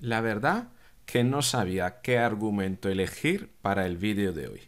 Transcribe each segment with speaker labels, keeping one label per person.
Speaker 1: La verdad que no sabía qué argumento elegir para el vídeo de hoy.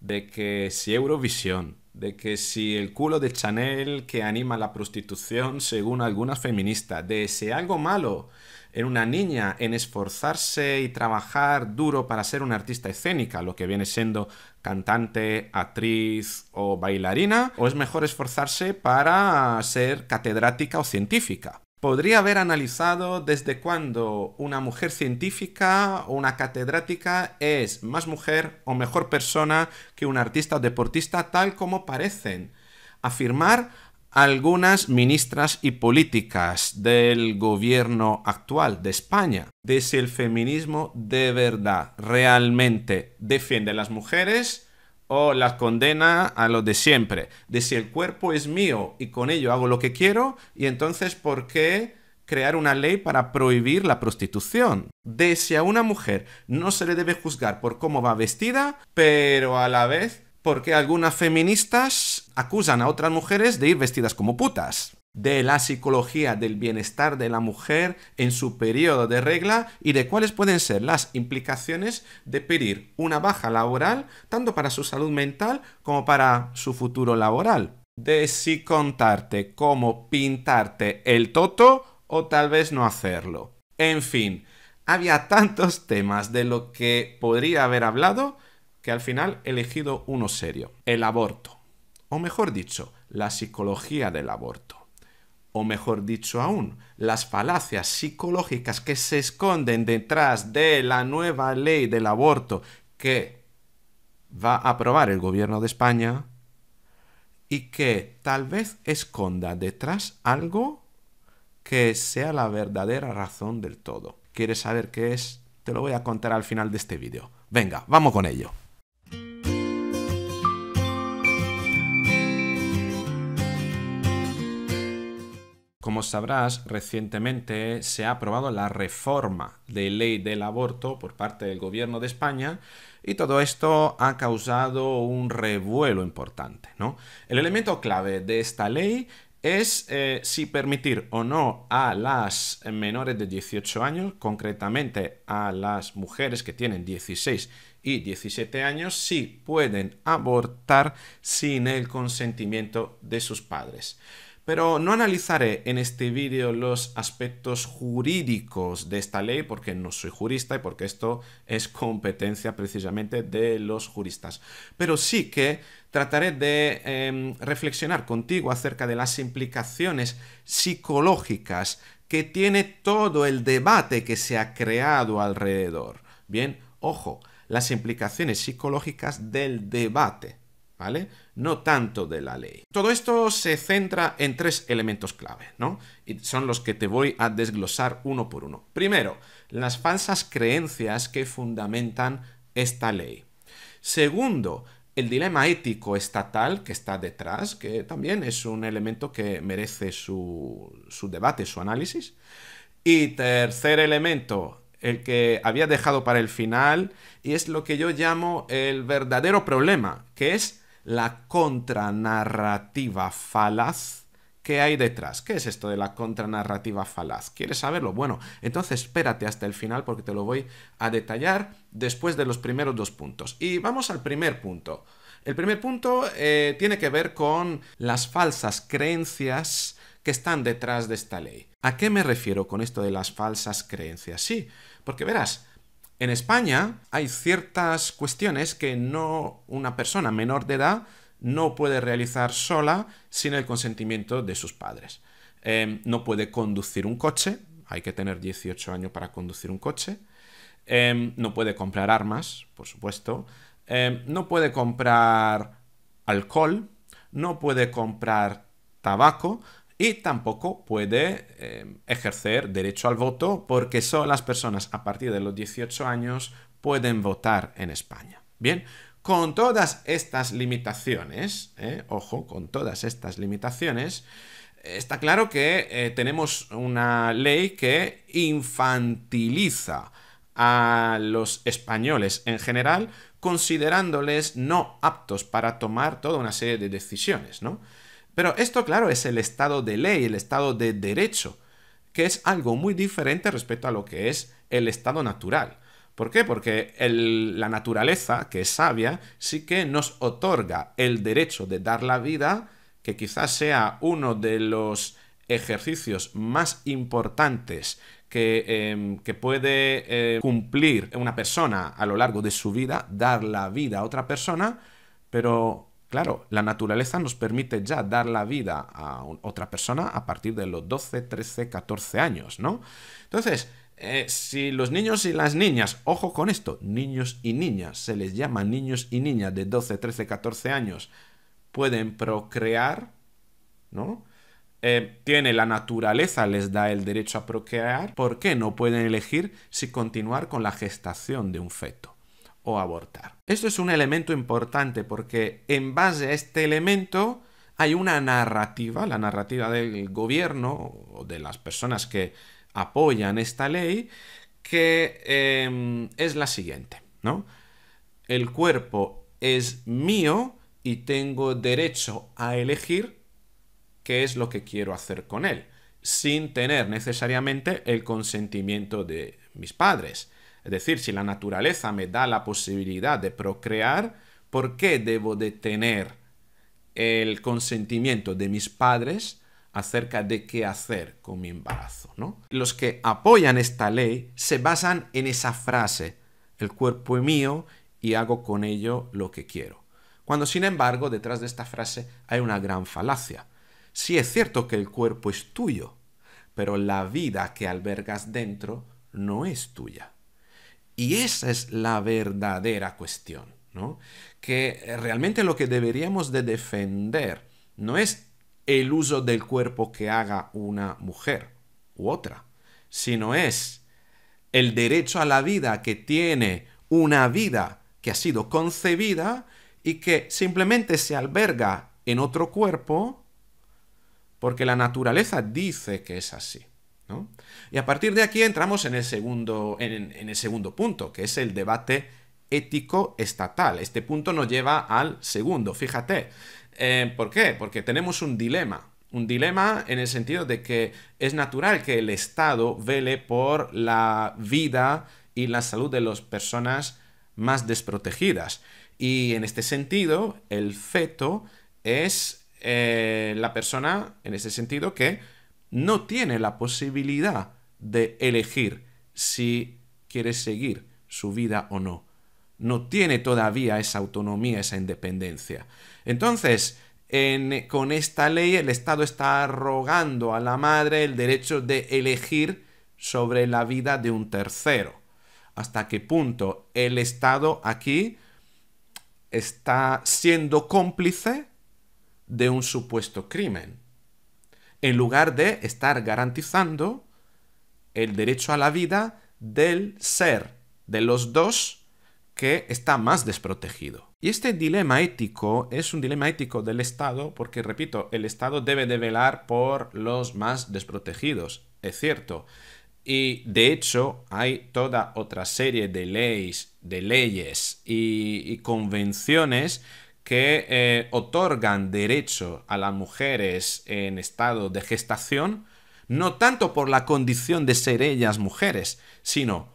Speaker 1: De que si Eurovisión, de que si el culo de Chanel que anima la prostitución según algunas feministas, de si algo malo en una niña en esforzarse y trabajar duro para ser una artista escénica, lo que viene siendo cantante, actriz o bailarina, o es mejor esforzarse para ser catedrática o científica podría haber analizado desde cuándo una mujer científica o una catedrática es más mujer o mejor persona que un artista o deportista tal como parecen. Afirmar algunas ministras y políticas del gobierno actual de España de si el feminismo de verdad realmente defiende a las mujeres o la condena a lo de siempre, de si el cuerpo es mío y con ello hago lo que quiero, y entonces ¿por qué crear una ley para prohibir la prostitución? De si a una mujer no se le debe juzgar por cómo va vestida, pero a la vez por qué algunas feministas acusan a otras mujeres de ir vestidas como putas de la psicología del bienestar de la mujer en su periodo de regla y de cuáles pueden ser las implicaciones de pedir una baja laboral tanto para su salud mental como para su futuro laboral. De si contarte cómo pintarte el toto o tal vez no hacerlo. En fin, había tantos temas de lo que podría haber hablado que al final he elegido uno serio, el aborto. O mejor dicho, la psicología del aborto o mejor dicho aún, las falacias psicológicas que se esconden detrás de la nueva ley del aborto que va a aprobar el gobierno de España y que tal vez esconda detrás algo que sea la verdadera razón del todo. ¿Quieres saber qué es? Te lo voy a contar al final de este vídeo. Venga, vamos con ello. Como sabrás, recientemente se ha aprobado la reforma de ley del aborto por parte del gobierno de España y todo esto ha causado un revuelo importante. ¿no? El elemento clave de esta ley es eh, si permitir o no a las menores de 18 años, concretamente a las mujeres que tienen 16 y 17 años, si pueden abortar sin el consentimiento de sus padres. Pero no analizaré en este vídeo los aspectos jurídicos de esta ley porque no soy jurista y porque esto es competencia precisamente de los juristas. Pero sí que trataré de em, reflexionar contigo acerca de las implicaciones psicológicas que tiene todo el debate que se ha creado alrededor. Bien, ojo, las implicaciones psicológicas del debate. ¿vale? No tanto de la ley. Todo esto se centra en tres elementos clave, ¿no? Y son los que te voy a desglosar uno por uno. Primero, las falsas creencias que fundamentan esta ley. Segundo, el dilema ético estatal que está detrás, que también es un elemento que merece su, su debate, su análisis. Y tercer elemento, el que había dejado para el final, y es lo que yo llamo el verdadero problema, que es la contranarrativa falaz que hay detrás? ¿Qué es esto de la contranarrativa falaz? ¿Quieres saberlo? Bueno, entonces espérate hasta el final porque te lo voy a detallar después de los primeros dos puntos. Y vamos al primer punto. El primer punto eh, tiene que ver con las falsas creencias que están detrás de esta ley. ¿A qué me refiero con esto de las falsas creencias? Sí, porque verás, en España hay ciertas cuestiones que no una persona menor de edad no puede realizar sola sin el consentimiento de sus padres. Em, no puede conducir un coche, hay que tener 18 años para conducir un coche. Em, no puede comprar armas, por supuesto. Em, no puede comprar alcohol. No puede comprar tabaco y tampoco puede eh, ejercer derecho al voto porque solo las personas a partir de los 18 años pueden votar en España. Bien, con todas estas limitaciones, eh, ojo, con todas estas limitaciones, está claro que eh, tenemos una ley que infantiliza a los españoles en general, considerándoles no aptos para tomar toda una serie de decisiones, ¿no? Pero esto, claro, es el estado de ley, el estado de derecho, que es algo muy diferente respecto a lo que es el estado natural. ¿Por qué? Porque la naturaleza, que es sabia, sí que nos otorga el derecho de dar la vida, que quizás sea uno de los ejercicios más importantes que, em, puede eh, cumplir una persona a lo largo de su vida, dar la vida a otra persona, pero Claro, la naturaleza nos permite ya dar la vida a otra persona a partir de los 12, 13, 14 años, ¿no? Entonces, eh, si los niños y las niñas, ojo con esto, niños y niñas, se les llama niños y niñas de 12, 13, 14 años, pueden procrear, ¿no? Eh, tiene la naturaleza, les da el derecho a procrear, ¿por qué no pueden elegir si continuar con la gestación de un feto? o abortar. Esto es un elemento importante porque en base a este elemento hay una narrativa, la narrativa del gobierno o de las personas que apoyan esta ley, que em, es la siguiente, ¿no? El cuerpo es mío y tengo derecho a elegir qué es lo que quiero hacer con él, sin tener necesariamente el consentimiento de mis padres. Es decir, si la naturaleza me da la posibilidad de procrear, ¿por qué debo de tener el consentimiento de mis padres acerca de qué hacer con mi embarazo? Los que apoyan esta ley se basan en esa frase, el cuerpo es mío y hago con ello lo que quiero. Cuando sin embargo detrás de esta frase hay una gran falacia. Sí es cierto que el cuerpo es tuyo, pero la vida que albergas dentro no es tuya. Y esa es la verdadera cuestión, ¿no? Que realmente lo que deberíamos de defender no es el uso del cuerpo que haga una mujer u otra, sino es el derecho a la vida que tiene una vida que ha sido concebida y que simplemente se alberga en otro cuerpo porque la naturaleza dice que es así. Y a partir de aquí entramos en el, segundo, en, el segundo punto, que es el debate ético estatal. Este punto nos lleva al segundo, fíjate. Eh, ¿Por qué? Porque tenemos un dilema. Un dilema en el sentido de que es natural que el Estado vele por la vida y la salud de las personas más desprotegidas. Y en este sentido, el feto es eh, la persona, en ese sentido, que no tiene la posibilidad de elegir si quiere seguir su vida o no. No tiene todavía esa autonomía, esa independencia. Entonces, con esta ley el Estado está rogando a la madre el derecho de elegir sobre la vida de un tercero. ¿Hasta qué punto el Estado aquí está siendo cómplice de un supuesto crimen? en lugar de estar garantizando el derecho a la vida del ser, de los dos que está más desprotegido. Y este dilema ético es un dilema ético del Estado porque, repito, el Estado debe de velar por los más desprotegidos, es cierto. Y de hecho hay toda otra serie de leyes, de leyes y convenciones que eh, otorgan derecho a las mujeres en estado de gestación, no tanto por la condición de ser ellas mujeres, sino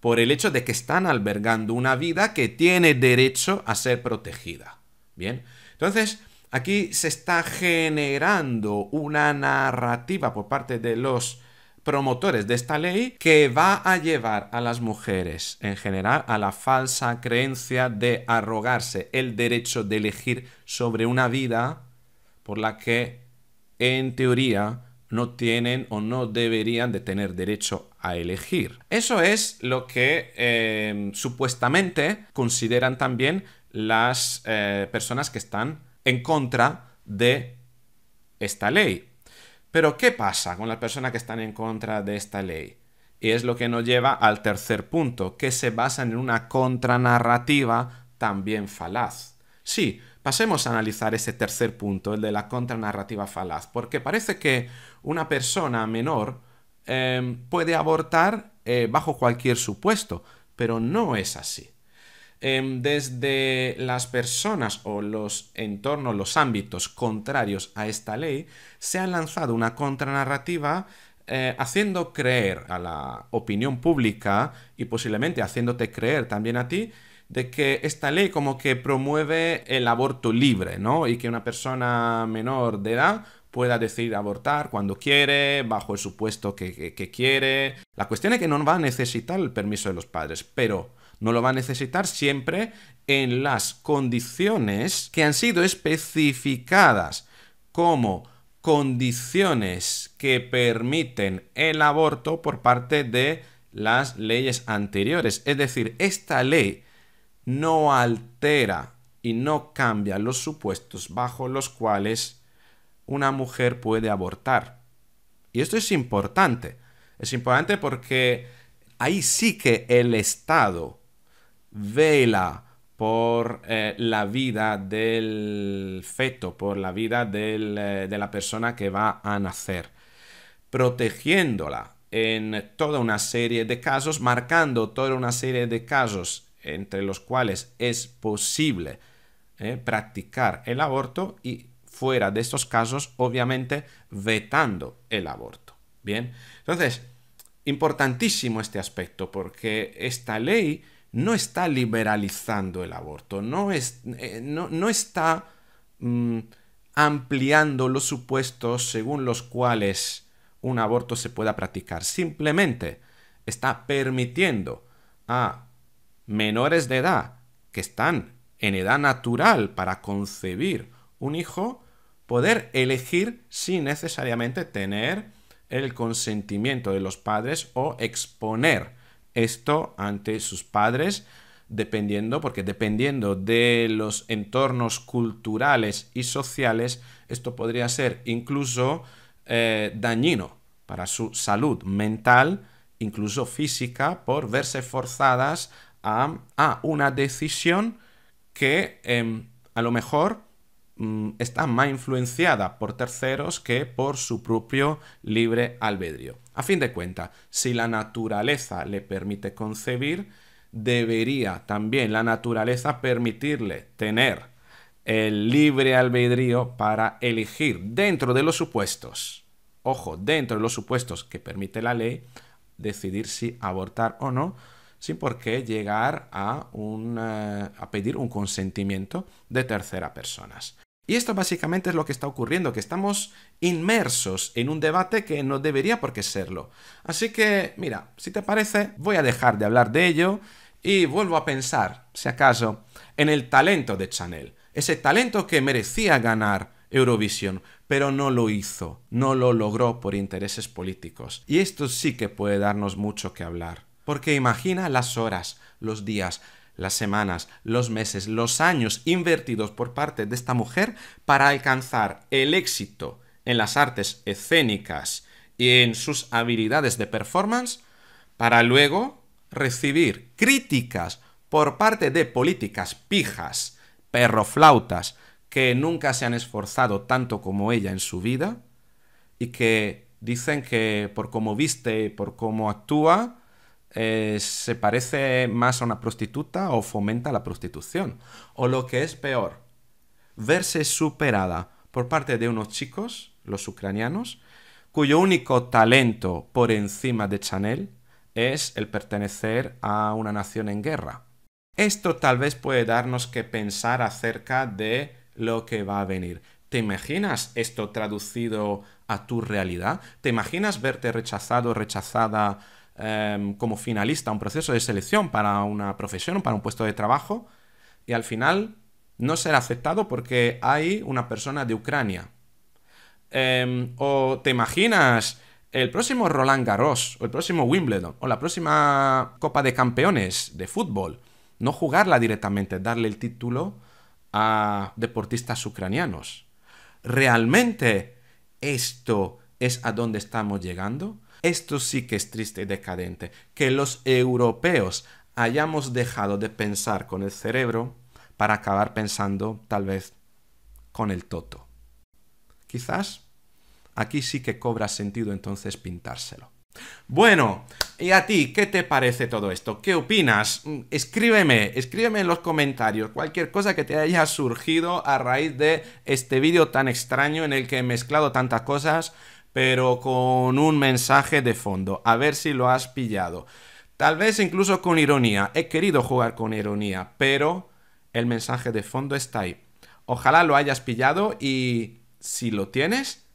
Speaker 1: por el hecho de que están albergando una vida que tiene derecho a ser protegida. Bien, entonces aquí se está generando una narrativa por parte de los promotores de esta ley que va a llevar a las mujeres en general a la falsa creencia de arrogarse el derecho de elegir sobre una vida por la que en teoría no tienen o no deberían de tener derecho a elegir. Eso es lo que em, supuestamente consideran también las eh, personas que están en contra de esta ley. Pero ¿qué pasa con las personas que están en contra de esta ley? Y es lo que nos lleva al tercer punto, que se basa en una contranarrativa también falaz. Sí, pasemos a analizar ese tercer punto, el de la contranarrativa falaz, porque parece que una persona menor eh, puede abortar eh, bajo cualquier supuesto, pero no es así. Em, desde las personas o los entornos, los ámbitos contrarios a esta ley, se ha lanzado una contranarrativa eh, haciendo creer a la opinión pública y posiblemente haciéndote creer también a ti de que esta ley como que promueve el aborto libre, ¿no? Y que una persona menor de edad pueda decidir abortar cuando quiere, bajo el supuesto que quiere. La cuestión es que no va a necesitar el permiso de los padres, pero no lo va a necesitar siempre en las condiciones que han sido especificadas como condiciones que permiten el aborto por parte de las leyes anteriores. Es decir, esta ley no altera y no cambia los supuestos bajo los cuales una mujer puede abortar. Y esto es importante. Es importante porque ahí sí que el Estado vela por eh, la vida del feto, por la vida eh, de la persona que va a nacer, protegiéndola en toda una serie de casos, marcando toda una serie de casos entre los cuales es posible eh, practicar el aborto y fuera de estos casos, obviamente, vetando el aborto. Bien, entonces, importantísimo este aspecto porque esta ley no está liberalizando el aborto, no, eh, está mm, ampliando los supuestos según los cuales un aborto se pueda practicar, simplemente está permitiendo a menores de edad que están en edad natural para concebir un hijo, poder elegir sin necesariamente tener el consentimiento de los padres o exponer esto ante sus padres, dependiendo, porque dependiendo de los entornos culturales y sociales, esto podría ser incluso eh, dañino para su salud mental, incluso física, por verse forzadas a, una decisión que em, a lo mejor Mm, está más influenciada por terceros que por su propio libre albedrío. A fin de cuentas, si la naturaleza le permite concebir, debería también la naturaleza permitirle tener el libre albedrío para elegir dentro de los supuestos, ojo, dentro de los supuestos que permite la ley, decidir si abortar o no, sin por qué llegar eh, a, pedir un consentimiento de tercera personas. Y esto básicamente es lo que está ocurriendo, que estamos inmersos en un debate que no debería por qué serlo. Así que, mira, si te parece, voy a dejar de hablar de ello y vuelvo a pensar, si acaso, en el talento de Chanel. Ese talento que merecía ganar Eurovisión, pero no lo hizo, no lo logró por intereses políticos. Y esto sí que puede darnos mucho que hablar. Porque imagina las horas, los días, las semanas, los meses, los años invertidos por parte de esta mujer para alcanzar el éxito en las artes escénicas y en sus habilidades de performance para luego recibir críticas por parte de políticas pijas, perroflautas, que nunca se han esforzado tanto como ella en su vida y que dicen que por cómo viste, por cómo actúa, eh, se parece más a una prostituta o fomenta la prostitución. O lo que es peor, verse superada por parte de unos chicos, los ucranianos, cuyo único talento por encima de Chanel es el pertenecer a una nación en guerra. Esto tal vez puede darnos que pensar acerca de lo que va a venir. ¿Te imaginas esto traducido a tu realidad? ¿Te imaginas verte rechazado, o rechazada Em, como finalista un proceso de selección para una profesión, para un puesto de trabajo, y al final no ser aceptado porque hay una persona de Ucrania. Em, o te imaginas el próximo Roland Garros, o el próximo Wimbledon, o la próxima Copa de Campeones de fútbol, no jugarla directamente, darle el título a deportistas ucranianos. ¿Realmente esto es a dónde estamos llegando? Esto sí que es triste y decadente, que los europeos hayamos dejado de pensar con el cerebro para acabar pensando tal vez con el toto. Quizás aquí sí que cobra sentido entonces pintárselo. Bueno, ¿y a ti qué te parece todo esto? ¿Qué opinas? Mm, escríbeme, escríbeme en los comentarios cualquier cosa que te haya surgido a raíz de este vídeo tan extraño en el que he mezclado tantas cosas pero con un mensaje de fondo. A ver si lo has pillado. Tal vez incluso con ironía. He querido jugar con ironía, pero el mensaje de fondo está ahí. Ojalá lo hayas pillado y si lo tienes,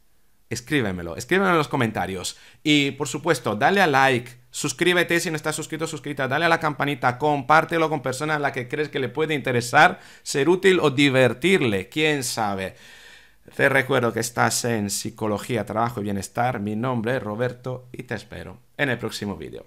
Speaker 1: escríbemelo. Escríbemelo en los comentarios. Y por supuesto, dale a like. Suscríbete si no estás suscrito, suscrita, dale a la campanita, compártelo con personas a las que crees que le puede interesar, ser útil o divertirle, quién sabe. Te recuerdo que estás en Psicología, Trabajo y Bienestar. Mi nombre es Roberto y te espero en el próximo vídeo.